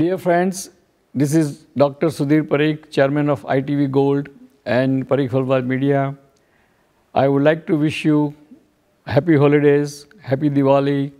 Dear friends, this is Dr. Sudhir Parikh, Chairman of ITV Gold and Parikh Falwad Media. I would like to wish you happy holidays, happy Diwali,